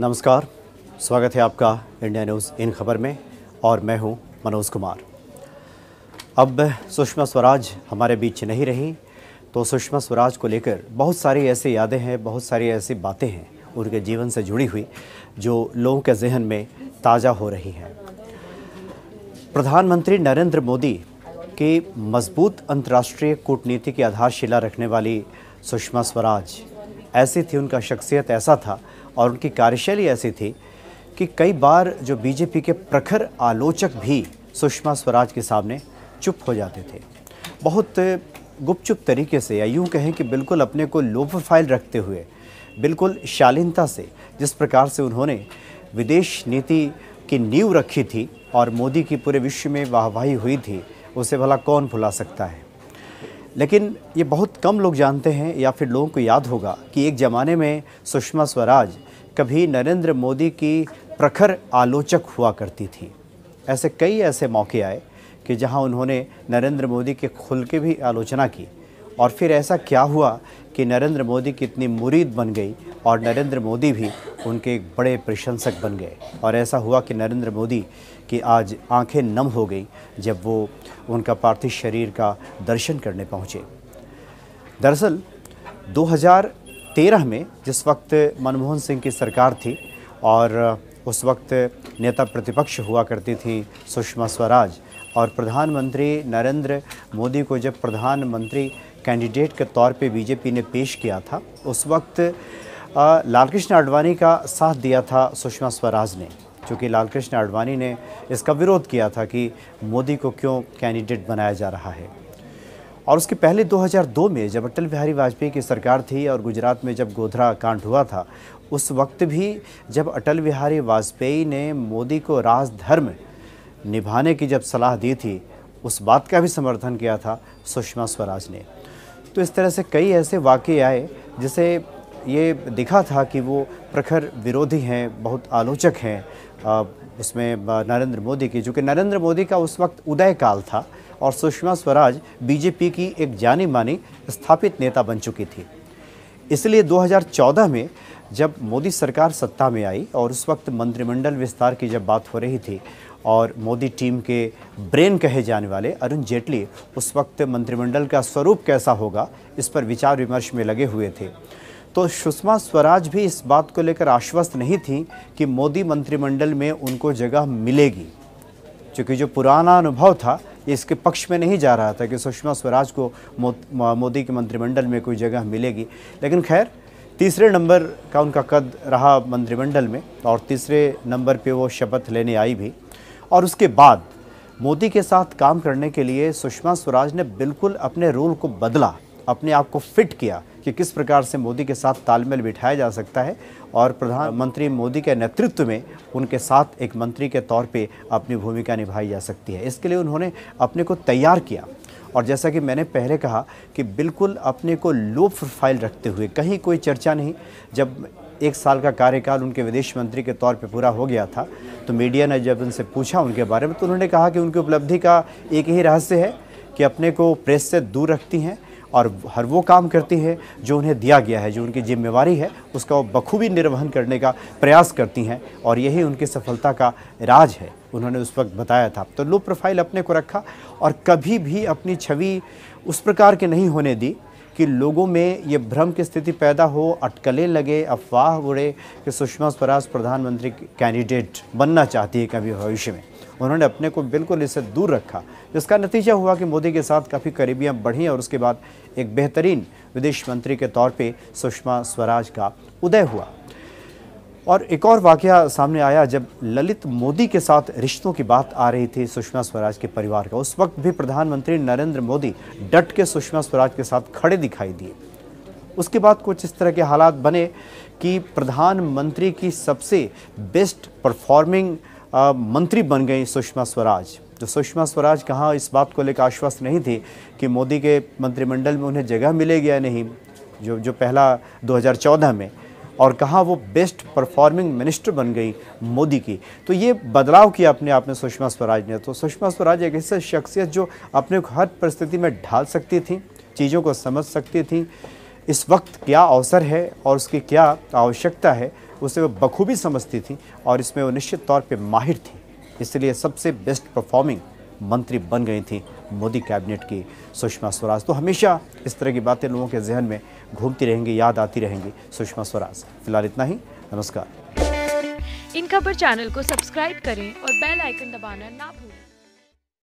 नमस्कार स्वागत है आपका इंडिया न्यूज़ इन खबर में और मैं हूं मनोज कुमार अब सुषमा स्वराज हमारे बीच नहीं रहीं तो सुषमा स्वराज को लेकर बहुत सारी ऐसी यादें हैं बहुत सारी ऐसी बातें हैं उनके जीवन से जुड़ी हुई जो लोगों के जहन में ताज़ा हो रही हैं प्रधानमंत्री नरेंद्र मोदी की मजबूत अंतर्राष्ट्रीय कूटनीति की आधारशिला रखने वाली सुषमा स्वराज ऐसी थी उनका शख्सियत ऐसा था और उनकी कार्यशैली ऐसी थी कि कई बार जो बीजेपी के प्रखर आलोचक भी सुषमा स्वराज के सामने चुप हो जाते थे बहुत गुपचुप तरीके से या यूँ कहें कि बिल्कुल अपने को लो प्रोफाइल रखते हुए बिल्कुल शालीनता से जिस प्रकार से उन्होंने विदेश नीति की नींव रखी थी और मोदी की पूरे विश्व में वाहवाही हुई थी उसे भला कौन भुला सकता है लेकिन ये बहुत कम लोग जानते हैं या फिर लोगों को याद होगा कि एक ज़माने में सुषमा स्वराज कभी नरेंद्र मोदी की प्रखर आलोचक हुआ करती थी ऐसे कई ऐसे मौके आए कि जहां उन्होंने नरेंद्र मोदी के खुल के भी आलोचना की और फिर ऐसा क्या हुआ कि नरेंद्र मोदी की इतनी मुरीद बन गई और नरेंद्र मोदी भी उनके एक बड़े प्रशंसक बन गए और ऐसा हुआ कि नरेंद्र मोदी की आज आंखें नम हो गई जब वो उनका पार्थिव शरीर का दर्शन करने पहुँचे दरअसल 2013 में जिस वक्त मनमोहन सिंह की सरकार थी और उस वक्त नेता प्रतिपक्ष हुआ करती थी सुषमा स्वराज और प्रधानमंत्री नरेंद्र मोदी को जब प्रधानमंत्री कैंडिडेट के तौर पे बीजेपी ने पेश किया था उस वक्त लालकृष्ण आडवाणी का साथ दिया था सुषमा स्वराज ने चूँकि लालकृष्ण आडवाणी ने इसका विरोध किया था कि मोदी को क्यों कैंडिडेट बनाया जा रहा है और उसके पहले 2002 में जब अटल बिहारी वाजपेयी की सरकार थी और गुजरात में जब गोधरा कांड हुआ था उस वक्त भी जब अटल बिहारी वाजपेयी ने मोदी को राजधर्म निभाने की जब सलाह दी थी उस बात का भी समर्थन किया था सुषमा स्वराज ने तो इस तरह से कई ऐसे वाक्य आए जिसे ये दिखा था कि वो प्रखर विरोधी हैं बहुत आलोचक हैं उसमें नरेंद्र मोदी की कि नरेंद्र मोदी का उस वक्त उदय काल था और सुषमा स्वराज बीजेपी की एक जानी मानी स्थापित नेता बन चुकी थी इसलिए 2014 में जब मोदी सरकार सत्ता में आई और उस वक्त मंत्रिमंडल विस्तार की जब बात हो रही थी और मोदी टीम के ब्रेन कहे जाने वाले अरुण जेटली उस वक्त मंत्रिमंडल का स्वरूप कैसा होगा इस पर विचार विमर्श में लगे हुए थे तो सुषमा स्वराज भी इस बात को लेकर आश्वस्त नहीं थी कि मोदी मंत्रिमंडल में उनको जगह मिलेगी क्योंकि जो पुराना अनुभव था इसके पक्ष में नहीं जा रहा था कि सुषमा स्वराज को मोदी के मंत्रिमंडल में कोई जगह मिलेगी लेकिन खैर तीसरे नंबर का उनका कद रहा मंत्रिमंडल में और तीसरे नंबर पे वो शपथ लेने आई भी और उसके बाद मोदी के साथ काम करने के लिए सुषमा स्वराज ने बिल्कुल अपने रोल को बदला अपने आप को फिट किया कि किस प्रकार से मोदी के साथ तालमेल बिठाया जा सकता है और प्रधानमंत्री मोदी के नेतृत्व में उनके साथ एक मंत्री के तौर पे अपनी भूमिका निभाई जा सकती है इसके लिए उन्होंने अपने को तैयार किया और जैसा कि मैंने पहले कहा कि बिल्कुल अपने को लो प्रोफाइल रखते हुए कहीं कोई चर्चा नहीं जब एक साल का कार्यकाल उनके विदेश मंत्री के तौर पे पूरा हो गया था तो मीडिया ने जब उनसे पूछा उनके बारे में तो उन्होंने कहा कि उनकी उपलब्धि का एक ही रहस्य है कि अपने को प्रेस से दूर रखती हैं और हर वो काम करती हैं जो उन्हें दिया गया है जो उनकी जिम्मेवारी है उसका वो बखूबी निर्वहन करने का प्रयास करती हैं और यही उनकी सफलता का राज है उन्होंने उस वक्त बताया था तो लो प्रोफाइल अपने को रखा और कभी भी अपनी छवि उस प्रकार के नहीं होने दी कि लोगों में ये भ्रम की स्थिति पैदा हो अटकलें लगे अफवाह उड़े कि सुषमा स्वराज प्रधानमंत्री कैंडिडेट बनना चाहती है कभी भविष्य में उन्होंने अपने को बिल्कुल इससे दूर रखा जिसका नतीजा हुआ कि मोदी के साथ काफ़ी करीबियाँ बढ़ी और उसके बाद एक बेहतरीन विदेश मंत्री के तौर पर सुषमा स्वराज का उदय हुआ और एक और वाक़ सामने आया जब ललित मोदी के साथ रिश्तों की बात आ रही थी सुषमा स्वराज के परिवार का उस वक्त भी प्रधानमंत्री नरेंद्र मोदी डट के सुषमा स्वराज के साथ खड़े दिखाई दिए उसके बाद कुछ इस तरह के हालात बने कि प्रधानमंत्री की सबसे बेस्ट परफॉर्मिंग मंत्री बन गई सुषमा स्वराज तो सुषमा स्वराज कहाँ इस बात को लेकर आश्वस्त नहीं थी कि मोदी के मंत्रिमंडल में उन्हें जगह मिलेगी या नहीं जो जो पहला 2014 में और कहाँ वो बेस्ट परफॉर्मिंग मिनिस्टर बन गई मोदी की तो ये बदलाव किया अपने आप में सुषमा स्वराज ने तो सुषमा स्वराज एक ऐसी शख्सियत जो अपने को हर परिस्थिति में ढाल सकती थी चीज़ों को समझ सकती थी इस वक्त क्या अवसर है और उसकी क्या आवश्यकता है उसे वो बखूबी समझती थी और इसमें वो निश्चित तौर पर माहिर थी इसलिए सबसे बेस्ट परफॉर्मिंग मंत्री बन गई थी मोदी कैबिनेट की सुषमा स्वराज तो हमेशा इस तरह की बातें लोगों के जहन में घूमती रहेंगी याद आती रहेंगी सुषमा स्वराज फिलहाल इतना ही नमस्कार इन खबर चैनल को सब्सक्राइब करें और बेल आइकन दबाना ना भूलें